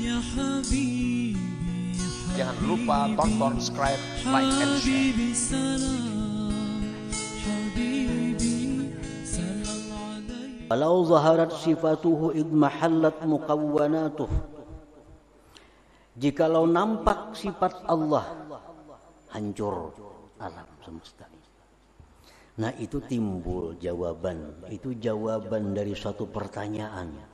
Ya Jangan lupa tonton, subscribe, like, and share. ولو zaharat sifatuhu idmahallat muqawwanatuh jikalau nampak sifat Allah hancur alam semesta nah itu timbul jawaban itu jawaban dari suatu pertanyaannya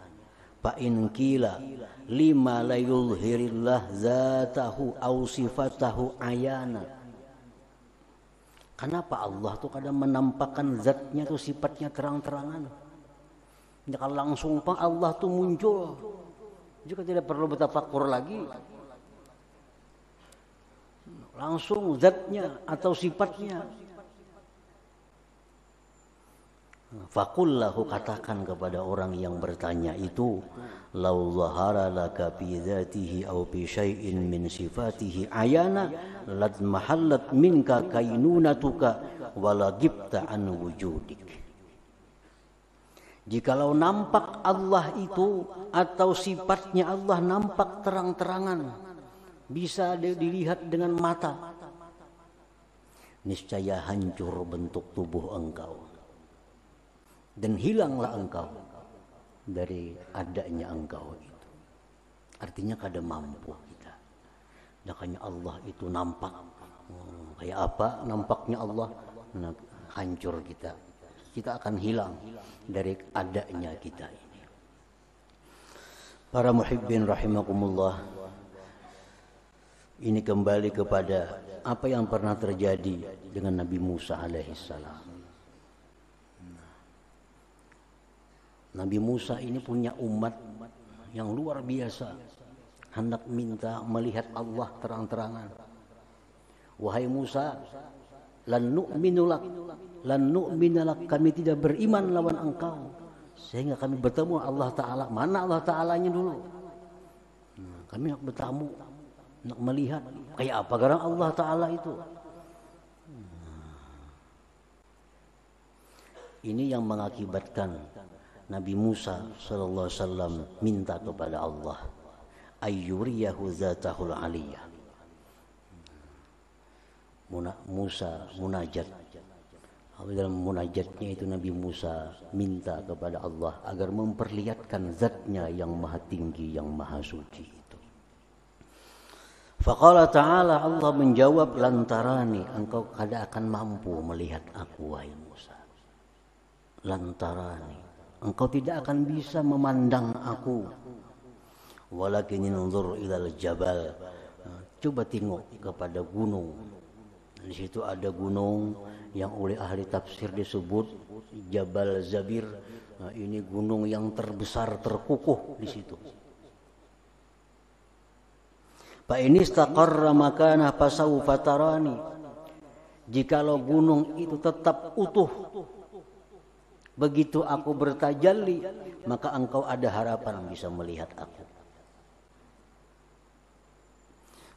fa in qila lima la yuzhirillah zatahu aw sifatahu ayana Kenapa Allah tuh kadang menampakkan zatnya tuh sifatnya terang-terangan? Ya langsung pak Allah tuh muncul. Juga tidak perlu bertafakur lagi. Langsung zatnya atau sifatnya Fakullahu katakan kepada orang yang bertanya itu lau zahara laka bi dzatihi bishai'in min sifatihi ayana lad mahallat minka kainunatuka walagibta an wujudik Jikalau nampak Allah itu atau sifatnya Allah nampak terang-terangan bisa dilihat dengan mata niscaya hancur bentuk tubuh engkau dan hilanglah engkau dari adanya engkau itu. Artinya kada mampu kita. Makanya Allah itu nampak. Hmm, kayak apa nampaknya Allah? Nah, hancur kita. Kita akan hilang dari adanya kita ini. Para muhibbin rahimakumullah. Ini kembali kepada apa yang pernah terjadi dengan Nabi Musa alaihissalam. Nabi Musa ini punya umat yang luar biasa hendak minta melihat Allah terang-terangan wahai Musa lan nu'minu lan kami tidak beriman lawan engkau sehingga kami bertemu Allah taala mana Allah taalanya dulu nah, kami nak bertamu nak melihat kayak apa gerang Allah taala itu nah, ini yang mengakibatkan Nabi Musa sallallahu alaihi wasallam minta kepada Allah ayyuriyahu zatahul aliyah Musa munajat dalam munajatnya itu Nabi Musa minta kepada Allah agar memperlihatkan zatnya yang maha tinggi yang maha suci itu Faqala ta'ala Allah menjawab lantarani engkau kada akan mampu melihat aku wahai Musa lantarani engkau tidak akan bisa memandang aku walakin nanzur ilal jabal coba tengok kepada gunung di situ ada gunung yang oleh ahli tafsir disebut Jabal Zabir nah, ini gunung yang terbesar terkukuh di situ Pak ini istaqarra makana fasawfa tarani jikalau gunung itu tetap utuh Begitu aku bertajalli, maka engkau ada harapan bisa melihat aku.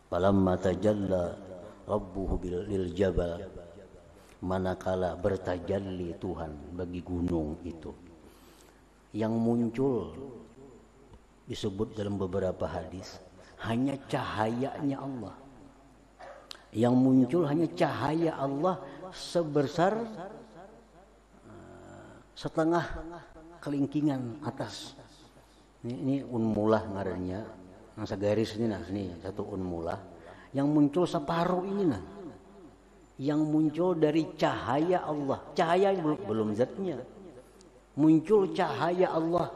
Falamma tajalla rabbuhu lil jabal. Manakala bertajalli Tuhan bagi gunung itu. Yang muncul disebut dalam beberapa hadis hanya cahayanya Allah. Yang muncul hanya cahaya Allah sebesar setengah kelingkingan atas. Ini, ini unmulah ngarinya Nah, segaris ini nah, ini satu unmulah yang muncul separuh ini nah. Yang muncul dari cahaya Allah. Cahaya belum, belum zatnya. Muncul cahaya Allah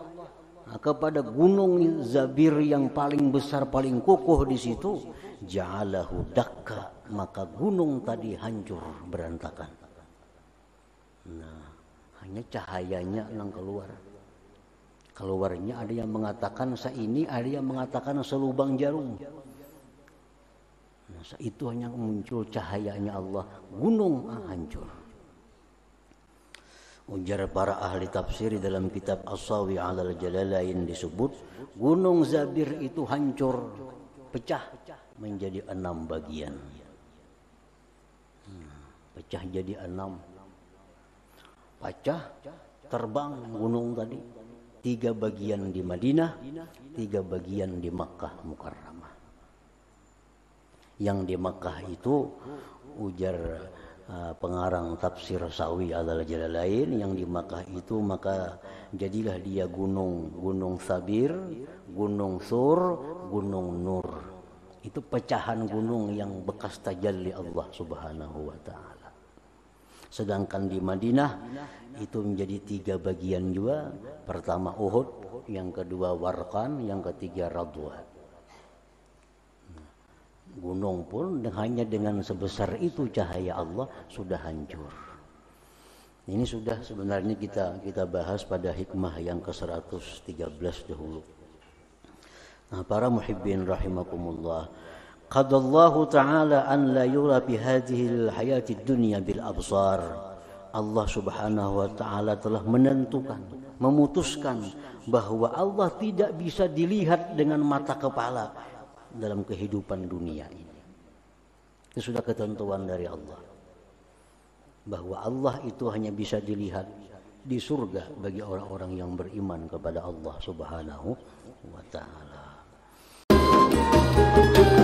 nah, kepada gunung Zabir yang paling besar paling kokoh di situ jalahu dakka maka gunung tadi hancur berantakan nah hanya cahayanya yang keluar keluarnya ada yang mengatakan ini ada yang mengatakan selubang jarum nah, itu hanya muncul cahayanya Allah gunung ah, hancur Ujar para ahli tafsir dalam kitab As-Sawi alal Jalalain disebut Gunung Zabir itu hancur, pecah menjadi enam bagian. Hmm, pecah jadi enam pecah, terbang gunung tadi. Tiga bagian di Madinah, tiga bagian di Makkah Mukarramah. Yang di Makkah itu ujar Uh, pengarang tafsir Sawi adalah jalan lain yang di Makkah itu maka jadilah dia gunung gunung Sabir, gunung Sur, gunung Nur. Itu pecahan gunung yang bekas tajalli Allah Subhanahu wa taala. Sedangkan di Madinah itu menjadi tiga bagian juga. Pertama Uhud, yang kedua Warqan, yang ketiga Radwa. Gunung pun hanya dengan sebesar itu cahaya Allah sudah hancur. Ini sudah sebenarnya kita kita bahas pada hikmah yang ke-113 dahulu. Nah, para muhibbin rahimakumullah, Qadallahu ta'ala an la yura bihadihil hayati dunya bil absar. Allah subhanahu wa ta'ala telah menentukan, memutuskan bahwa Allah tidak bisa dilihat dengan mata kepala dalam kehidupan dunia ini. Itu sudah ketentuan dari Allah. Bahwa Allah itu hanya bisa dilihat di surga bagi orang-orang yang beriman kepada Allah Subhanahu wa taala.